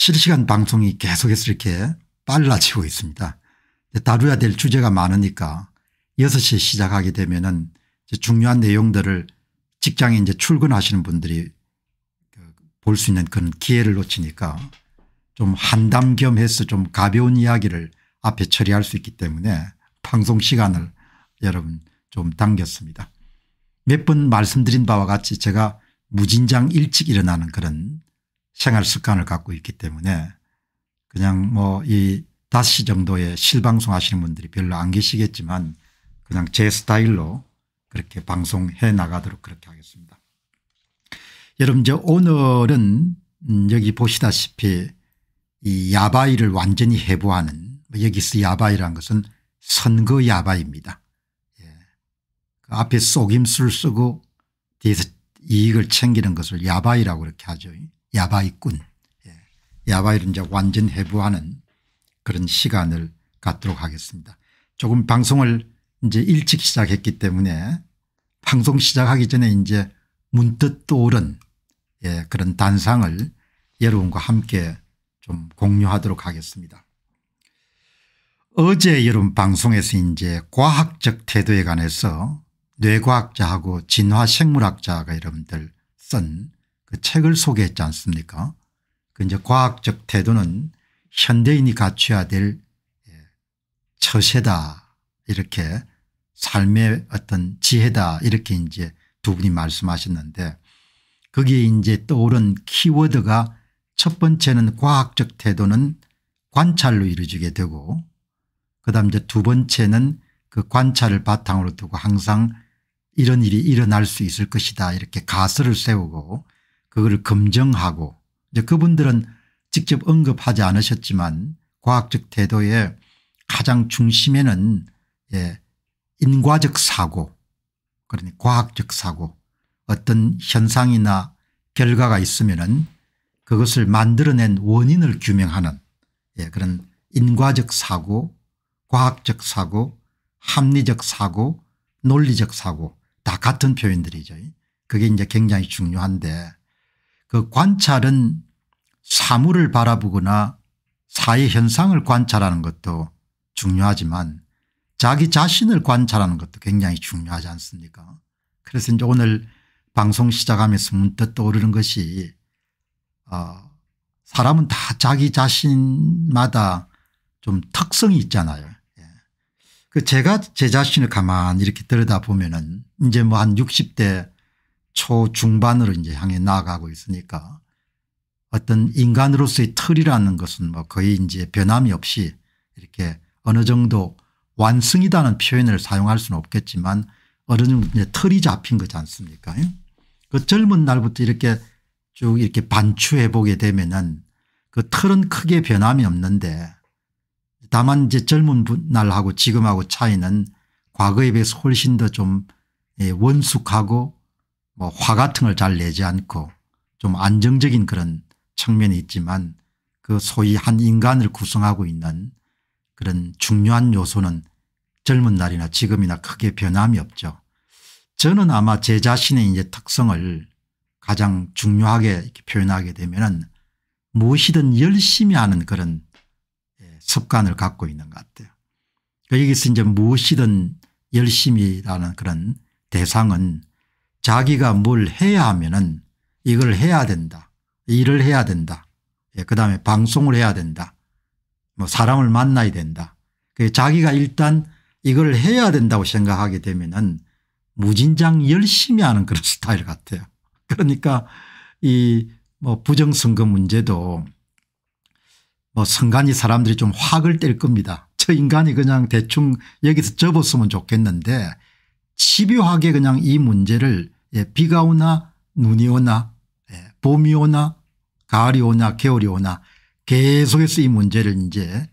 실시간 방송이 계속해서 이렇게 빨라지고 있습니다. 다뤄야 될 주제가 많으니까 6시 에 시작하게 되면은 중요한 내용들을 직장에 이제 출근하시는 분들이 그 볼수 있는 그런 기회를 놓치니까 좀 한담 겸해서 좀 가벼운 이야기를 앞에 처리할 수 있기 때문에 방송 시간을 여러분 좀 당겼습니다. 몇 번 말씀드린 바와 같이 제가 무진장 일찍 일어나는 그런 생활 습관을 갖고 있기 때문에 그냥 뭐 이 다시 정도의 실방송 하시는 분들이 별로 안 계시겠지만 그냥 제 스타일로 그렇게 방송해 나가도록 그렇게 하겠습니다. 여러분 이제 오늘은 음, 여기 보시다시피 이 야바이를 완전히 해부하는 여기서 야바이란 것은 선거 야바입니다. 예. 그 앞에 속임수를 쓰고 뒤에서 이익을 챙기는 것을 야바이라고 이렇게 하죠. 야바이꾼 예. 야바이를 이제 완전 해부하는 그런 시간을 갖도록 하겠습니다. 조금 방송을 이제 일찍 시작했기 때문에 방송 시작하기 전에 이제 문득 떠오른 예, 그런 단상을 여러분과 함께 좀 공유하도록 하겠습니다. 어제 여러분 방송에서 이제 과학적 태도에 관해서 뇌과학자하고 진화생물학자가 여러분들 쓴그 책을 소개했지 않습니까? 그 이제 과학적 태도는 현대인이 갖춰야 될 예, 처세다 이렇게 삶의 어떤 지혜다 이렇게 이제 두 분이 말씀하셨는데 거기 이제 떠오른 키워드가 첫 번째는 과학적 태도는 관찰로 이루어지게 되고 그다음 이제 두 번째는 그 관찰을 바탕으로 두고 항상 이런 일이 일어날 수 있을 것이다 이렇게 가설을 세우고 그걸 검증하고 이제 그분들은 직접 언급하지 않으셨지만 과학적 태도의 가장 중심에는 예, 인과적 사고 그러니 과학적 사고 어떤 현상이나 결과가 있으면은 그것을 만들어낸 원인을 규명하는 예, 그런 인과적 사고 과학적 사고 합리적 사고 논리적 사고 다 같은 표현들이죠. 그게 이제 굉장히 중요한데 그 관찰은 사물을 바라보거나 사회 현상을 관찰하는 것도 중요하지만 자기 자신을 관찰하는 것도 굉장히 중요하지 않습니까 그래서 이제 오늘 방송 시작하면서 문득 떠오르는 것이 어 사람은 다 자기 자신마다 좀 특성이 있잖아요. 예. 그 제가 제 자신을 가만히 이렇게 들여다보면은 이제 뭐 한 60대 초중반으로 이제 향해 나아가고 있으니까 어떤 인간으로서의 틀이라는 것은 뭐 거의 이제 변함이 없이 이렇게 어느 정도 완승이라는 표현을 사용할 수는 없겠지만 어느 정도 이제 틀이 잡힌 거지 않습니까? 예? 그 젊은 날부터 이렇게 쭉 이렇게 반추해 보게 되면은 그 틀은 크게 변함이 없는데 다만 이제 젊은 날하고 지금하고 차이는 과거에 비해서 훨씬 더좀 예, 원숙하고 뭐화 같은 걸 잘 내지 않고 좀 안정적인 그런 측면이 있지만 그 소위 한 인간을 구성하고 있는 그런 중요한 요소는 젊은 날이나 지금이나 크게 변함이 없죠. 저는 아마 제 자신의 이제 특성을 가장 중요하게 표현하게 되면은 무엇이든 열심히 하는 그런 예, 습관을 갖고 있는 것 같아요. 그러니까 여기서 이제 무엇이든 열심히라는 그런 대상은 자기가 뭘 해야 하면은 이걸 해야 된다. 일을 해야 된다. 예, 그 다음에 방송을 해야 된다. 뭐 사람을 만나야 된다. 그 자기가 일단 이걸 해야 된다고 생각하게 되면은 무진장 열심히 하는 그런 스타일 같아요. 그러니까 이 뭐 부정선거 문제도 뭐 선관위 사람들이 좀 화를 뗄 겁니다. 저 인간이 그냥 대충 여기서 접었으면 좋겠는데 집요하게 그냥 이 문제를 예, 비가 오나 눈이 오나 예, 봄이 오나 가을이 오나 겨울이 오나 계속해서 이 문제를 이제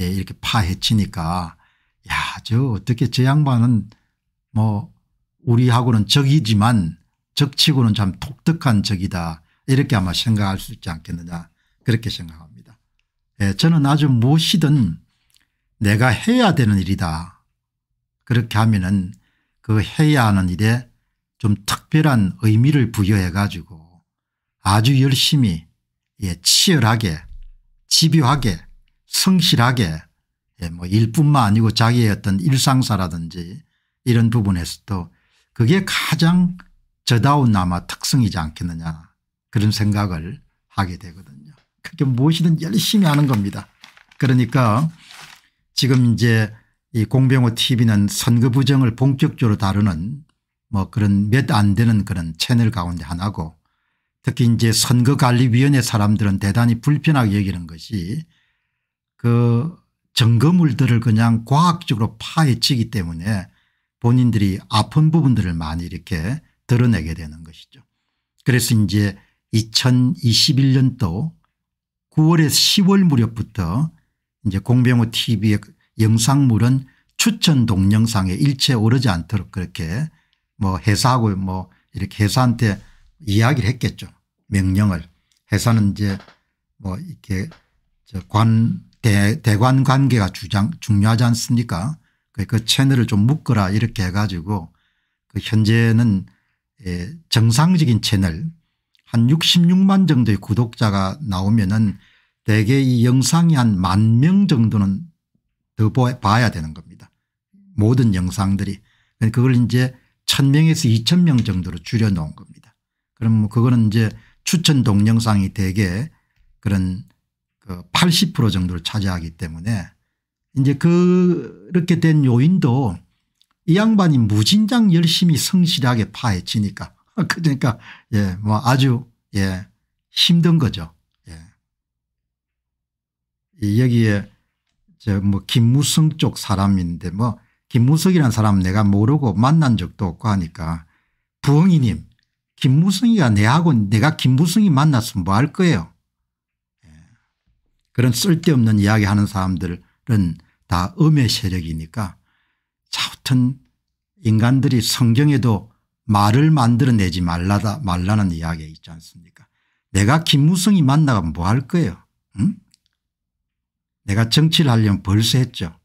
예, 이렇게 파헤치니까 야 저 어떻게 저 양반은 뭐 우리하고는 적이지만 적치고는 참 독특한 적이다 이렇게 아마 생각할 수 있지 않겠느냐 그렇게 생각합니다. 예, 저는 아주 무엇이든 내가 해야 되는 일이다 그렇게 하면은 그 해야 하는 일에 좀 특별한 의미를 부여해 가지고 아주 열심히 예, 치열하게 집요하게 성실하게 예, 뭐 일뿐만 아니고 자기의 어떤 일상사라든지 이런 부분에서도 그게 가장 저다운 아마 특성이지 않겠느냐 그런 생각을 하게 되거든요. 그게 무엇이든 열심히 하는 겁니다. 그러니까 지금 이제 이 공병호 tv는 선거 부정을 본격적으로 다루는 뭐 그런 몇 안 되는 그런 채널 가운데 하나고 특히 이제 선거관리위원회 사람들은 대단히 불편하게 여기는 것이 그 증거물들을 그냥 과학적으로 파헤치기 때문에 본인들이 아픈 부분들을 많이 이렇게 드러내게 되는 것이죠. 그래서 이제 2021년도 9월에서 10월 무렵부터 이제 공병호 tv의 영상물은 추천 동영상에 일체 오르지 않도록 그렇게 뭐 회사하고 뭐 이렇게 회사한테 이야기를 했겠죠. 명령을. 회사는 이제 뭐 이렇게 관, 대, 대관 관계가 주장, 중요하지 않습니까? 그그 채널을 좀 묶어라 이렇게 해가지고 그 현재는 예, 정상적인 채널 한 66만 정도의 구독자가 나오면은 대개 이 영상이 한 만 명 정도는 더 봐야 되는 겁니다. 모든 영상들이. 그러니까 그걸 이제 1000명에서 2000명 정도로 줄여놓은 겁니다. 그럼 뭐 그거는 이제 추천 동영상이 대개 그런 그80% 정도를 차지하기 때문에 이제 그렇게 된 요인도 이 양반이 무진장 열심히 성실하게 파헤치니까 그러니까 예뭐 아주 예 힘든 거죠. 예. 여기에 저뭐 김무성 쪽 사람인데 뭐 김무성이라는 사람 내가 모르고 만난 적도 없고 하니까 부엉이님 김무성이가 내하고 내가 김무성이 만났으면 뭐 할 거예요. 예. 그런 쓸데없는 이야기 하는 사람들은 다 음의 세력이니까 아무튼 인간들이 성경에도 말을 만들어내지 말라다 말라는 이야기 있지 않습니까 내가 김무성이 만나면 뭐 할 거예요 응? 내가 정치를 하려면 벌써 했죠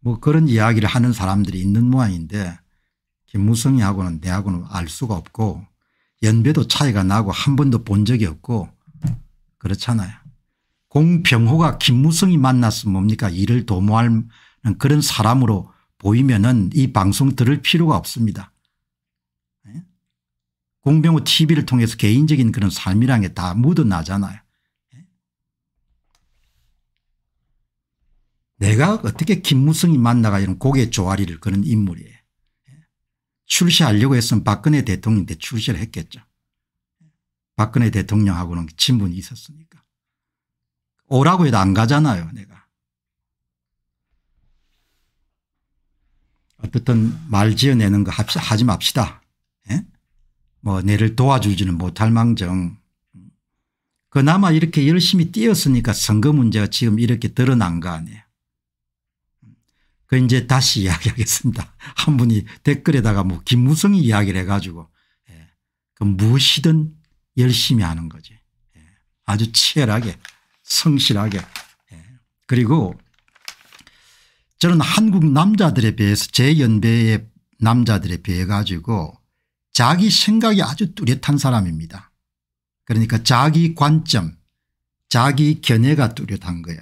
뭐 그런 이야기를 하는 사람들이 있는 모양인데 김무성이하고는 내하고는 알 수가 없고 연배도 차이가 나고 한 번도 본 적이 없고 그렇잖아요. 공병호가 김무성이 만났으면 뭡니까 이를 도모할 그런 사람으로 보이면은 이 방송 들을 필요가 없습니다. 예? 공병호 tv를 통해서 개인적인 그런 삶이란 게다 묻어나잖아요. 내가 어떻게 김무성이 만나가 이런 고개 조아리를 그는 인물이에요. 출시하려고 했으면 박근혜 대통령 때 출시를 했겠죠. 박근혜 대통령하고는 친분이 있었으니까. 오라고 해도 안 가잖아요 내가. 어떻든 말 지어내는 거 합시, 하지 맙시다. 예? 뭐 내를 도와주지는 못할 망정 그나마 이렇게 열심히 뛰었으니까 선거 문제가 지금 이렇게 드러난 거 아니에요. 그 이제 다시 이야기하겠습니다. 한 분이 댓글에다가 뭐 김무성이 이야기를 해가지고 예. 그 무엇이든 열심히 하는 거지. 예. 아주 치열하게 성실하게 예. 그리고 저는 한국 남자들에 비해서 제 연배의 남자들에 비해 가지고 자기 생각이 아주 뚜렷한 사람입니다. 그러니까 자기 관점 자기 견해가 뚜렷한 거야.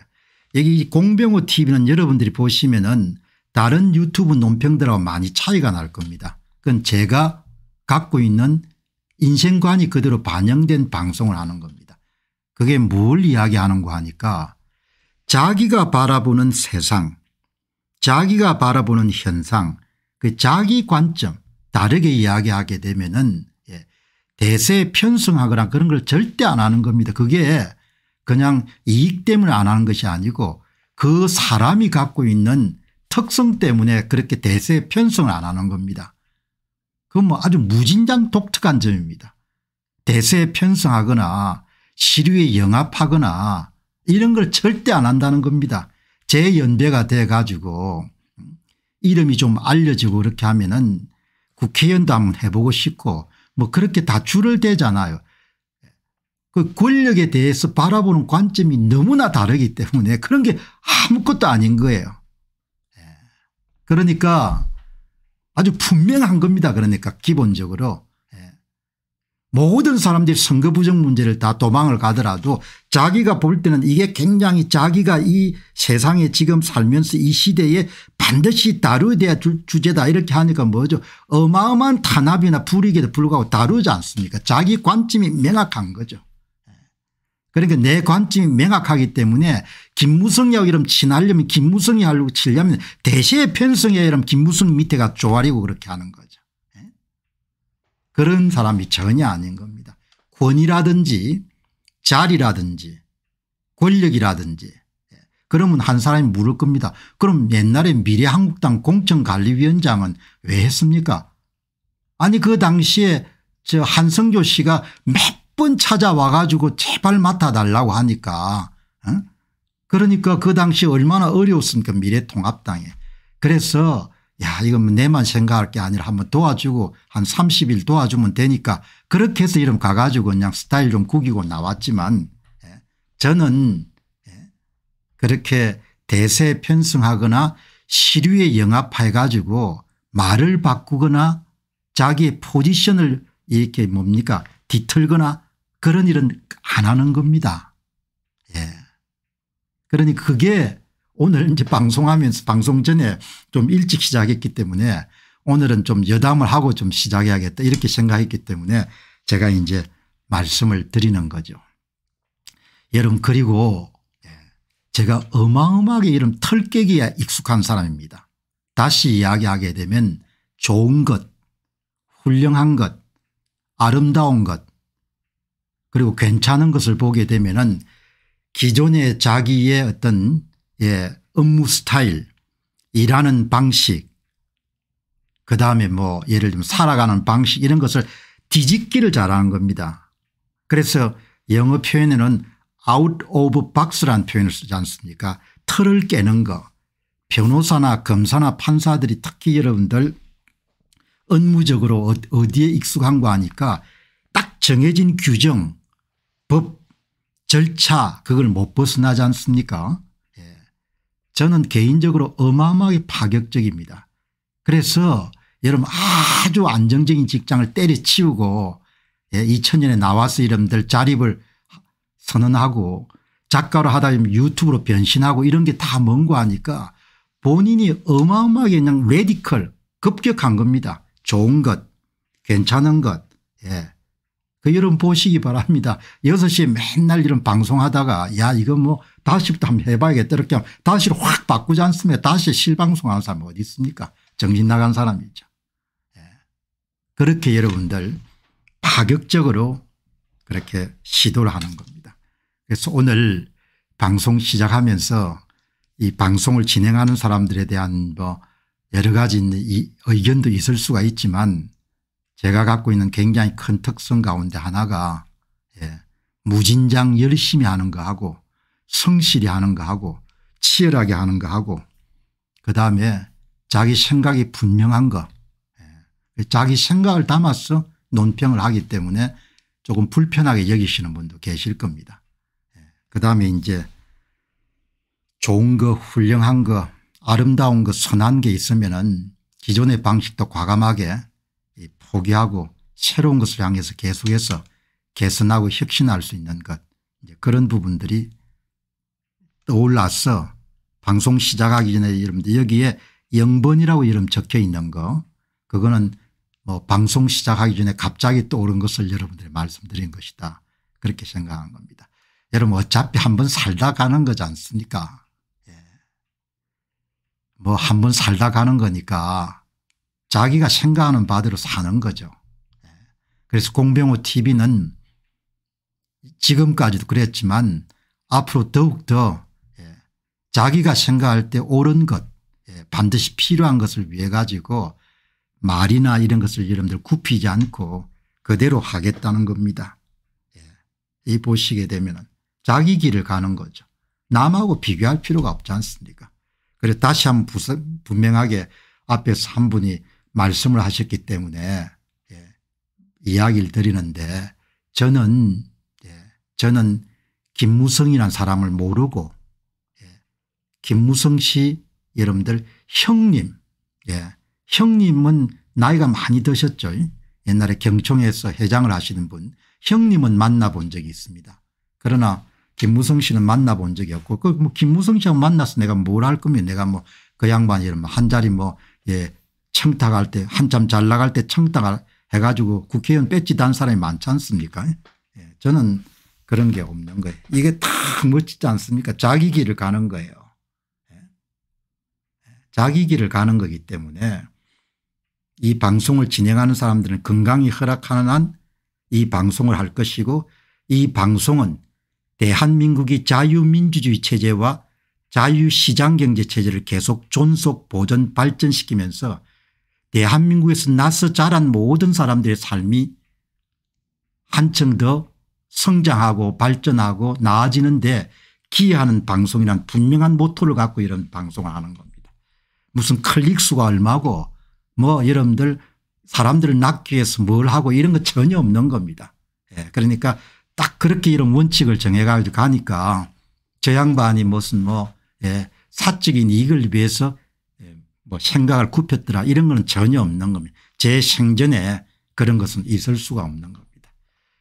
여기 공병호 tv는 여러분들이 보시면은 다른 유튜브 논평들하고 많이 차이가 날 겁니다. 그건 제가 갖고 있는 인생관이 그대로 반영된 방송을 하는 겁니다. 그게 뭘 이야기하는가 하니까 자기가 바라보는 세상 자기가 바라보는 현상 그 자기 관점 다르게 이야기하게 되면은 예, 대세에 편승하거나 그런 걸 절대 안 하는 겁니다. 그게 그냥 이익 때문에 안 하는 것이 아니고 그 사람이 갖고 있는 특성 때문에 그렇게 대세 편성을 안 하는 겁니다. 그건 뭐 아주 무진장 독특한 점입니다. 대세 편성하거나 시류에 영합하거나 이런 걸 절대 안 한다는 겁니다. 제 연배가 돼 가지고 음, 이름이 좀 알려지고 그렇게 하면은 국회의원도 한번 해보고 싶고 뭐 그렇게 다 줄을 대잖아요. 그 권력에 대해서 바라보는 관점이 너무나 다르기 때문에 그런 게 아무것도 아닌 거예요. 예. 그러니까 아주 분명한 겁니다. 그러니까 기본적으로 예. 모든 사람들이 선거 부정 문제를 다 도망을 가더라도 자기가 볼 때는 이게 굉장히 자기가 이 세상에 지금 살면서 이 시대에 반드시 다루어야 될 주제다 이렇게 하니까 뭐죠 어마어마한 탄압이나 불이익에도 불구하고 다루지 않습니까 자기 관점이 명확한 거죠. 그러니까 내 관점이 명확하기 때문에 김무성이라고이름면 친하려면 김무성이하고 려 치려면 대세의 편성에 이름 김무성 밑에가 조아리고 그렇게 하는 거죠. 예? 그런 사람이 전혀 아닌 겁니다. 권위라든지 자리라든지 권력이라든지 예. 그러면 한 사람이 물을 겁니다. 그럼 옛날에 미래한국당 공천관리위원장은 왜 했습니까 아니 그 당시에 저 한성조 씨가 몇번 찾아와 가지고 제발 맡아달라고 하니까 어? 그러니까 그 당시 얼마나 어려웠습니까 미래통합당에. 그래서 야 이건 뭐 내만 생각할 게 아니라 한번 도와주고 한 30일 도와주면 되니까 그렇게 해서 이름 가가지고 그냥 스타일 좀 구기고 나왔지만 예, 저는 예, 그렇게 대세 편승하거나 시류에 영합해 가지고 말을 바꾸거나 자기의 포지션을 이렇게 뭡니까 뒤틀거나 그런 일은 안 하는 겁니다. 예. 그러니 그게 오늘 이제 방송하면서 방송 전에 좀 일찍 시작했기 때문에 오늘은 좀 여담을 하고 좀 시작해야겠다 이렇게 생각했기 때문에 제가 이제 말씀을 드리는 거죠. 여러분 그리고 예, 제가 어마어마하게 이런 털깨기에 익숙한 사람입니다. 다시 이야기하게 되면 좋은 것 훌륭한 것 아름다운 것 그리고 괜찮은 것을 보게 되면은 기존의 자기의 어떤 예 업무 스타일 일하는 방식 그다음에 뭐 예를 들면 살아가는 방식 이런 것을 뒤집기를 잘하는 겁니다. 그래서 영어 표현에는 out of box란 표현을 쓰지 않습니까 틀을 깨는 거 변호사나 검사나 판사들이 특히 여러분들 업무적으로 어, 어디에 익숙한 거 하니까 딱 정해진 규정 법 절차 그걸 못 벗어나지 않습니까 예. 저는 개인적으로 어마어마하게 파격적입니다. 그래서 여러분 아주 안정적인 직장을 때려치우고 예, 2000년에 나와서 이름들 자립을 선언하고 작가로 하다 보면 유튜브로 변신하고 이런 게 다 먼 거 아니까 본인이 어마어마하게 그냥 레디컬 급격한 겁니다. 좋은 것 괜찮은 것 예. 그 여러분 보시기 바랍니다. 6시에 맨날 이런 방송하다가 야 이거 뭐 다시부터 한번 해봐야겠다 이렇게 하면 다시확 바꾸지 않습니까 다시 실방송하는 사람 어디 있습니까 정신 나간 사람이죠. 예. 그렇게 여러분들 파격적으로 그렇게 시도를 하는 겁니다. 그래서 오늘 방송 시작하면서 이 방송을 진행하는 사람들에 대한 뭐 여러 가지 이 의견도 있을 수가 있지만 제가 갖고 있는 굉장히 큰 특성 가운데 하나가 예, 무진장 열심히 하는 거하고 성실히 하는 거하고 치열하게 하는 거하고 그다음에 자기 생각이 분명한 거 예, 자기 생각을 담아서 논평을 하기 때문에 조금 불편하게 여기시는 분도 계실 겁니다. 예, 그다음에 이제 좋은 거 훌륭한 거 아름다운 거 선한 게 있으면 은 기존의 방식도 과감하게 포기하고 새로운 것을 향해서 계속해서 개선하고 혁신할 수 있는 것 그런 부분들이 떠올라서 방송 시작하기 전에 여러분들 여기에 영번이라고 이름 적혀 있는 거 그거는 뭐 방송 시작하기 전에 갑자기 떠오른 것을 여러분들이 말씀드린 것이다 그렇게 생각한 겁니다. 여러분 어차피 한 번 살다 가는 거지 않습니까 예. 뭐한 번 살다 가는 거니까 자기가 생각하는 바대로 사는 거죠. 예. 그래서 공병호 tv는 지금까지도 그랬지만 앞으로 더욱더 예, 자기가 생각할 때 옳은 것 예, 반드시 필요한 것을 위해 가지고 말이나 이런 것을 여러분들 굽히지 않고 그대로 하겠다는 겁니다. 이 보시게 되면 자기 길을 가는 거죠. 남하고 비교할 필요가 없지 않습니까 그래서 다시 한번 분명하게 앞에서 한 분이 말씀을 하셨기 때문에 예, 이야기를 드리는데 저는 예, 저는 김무성이라는 사람을 모르고 예, 김무성 씨 여러분들 형님 예, 형님은 나이가 많이 드셨죠. 옛날에 경총에서 회장을 하시는 분 형님은 만나본 적이 있습니다. 그러나 김무성 씨는 만나본 적이 없고 그뭐 김무성 씨하고 만나서 내가 뭘 할 거면 내가 뭐 그 양반 이름 뭐 한 자리 뭐 예, 청탁할 때 한참 잘 나갈 때 청탁해 을 가지고 국회의원 뺏지도 한 사람이 많지 않습니까 예. 예. 저는 그런 게 없는 거예요. 이게 다 멋지지 않습니까 자기 길을 가는 거예요. 예. 예. 자기 길을 가는 거기 때문에 이 방송을 진행하는 사람들은 건강이 허락하는 한 이 방송을 할 것이고 이 방송은 대한민국이 자유민주주의 체제와 자유시장경제체제를 계속 존속 보존 발전시키면서 대한민국에서 예, 나서 자란 모든 사람들의 삶이 한층 더 성장하고 발전하고 나아지는데 기여하는 방송이란 분명한 모토를 갖고 이런 방송을 하는 겁니다. 무슨 클릭수가 얼마고 뭐 여러분들 사람들을 낳기 위해서 뭘 하고 이런 거 전혀 없는 겁니다. 예. 그러니까 딱 그렇게 이런 원칙을 정해가지고 가니까 저 양반이 무슨 뭐 예. 사적인 이익을 위해서 뭐 생각을 굽혔더라 이런 건 전혀 없는 겁니다. 제 생전에 그런 것은 있을 수가 없는 겁니다.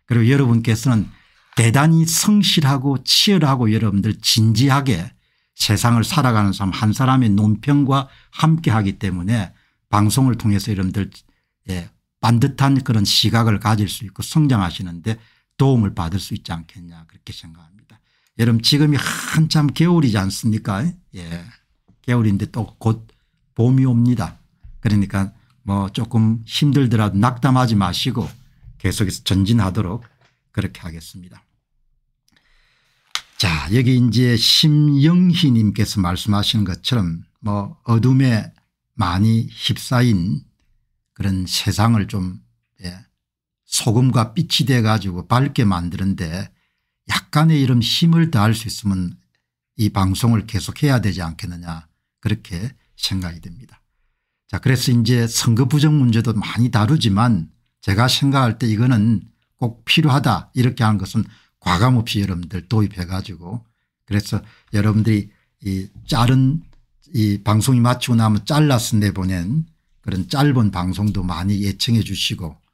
그리고 여러분께서는 대단히 성실하고 치열하고 여러분들 진지하게 세상을 살아가는 사람 한 사람의 논평과 함께하기 때문에 방송을 통해서 여러분들 예, 반듯한 그런 시각을 가질 수 있고 성장하시는데 도움을 받을 수 있지 않겠냐 그렇게 생각합니다. 여러분 지금이 한참 겨울이지 않습니까? 예. 겨울인데 또곧 봄이 옵니다. 그러니까 뭐 조금 힘들더라도 낙담하지 마시고 계속해서 전진하도록 그렇게 하겠습니다. 자 여기 이제 심영희 님께서 말씀하시는 것처럼 뭐 어둠에 많이 휩싸인 그런 세상을 좀 예, 소금과 빛이 돼 가지고 밝게 만드는데 약간의 이런 힘을 다할 수 있으면 이 방송을 계속해야 되지 않겠느냐 그렇게 생각이 됩니다. 자 그래서 이제 선거 부정 문제도 많이 다루지만 제가 생각할 때 이거는 꼭 필요하다 이렇게 하는 것은 과감없이 여러분들 도입해 가지고 그래서 여러분들이 이 짧은 이 방송이 마치고 나면 잘라서 내보낸 그런 짧은 방송도 많이 예청해 주시고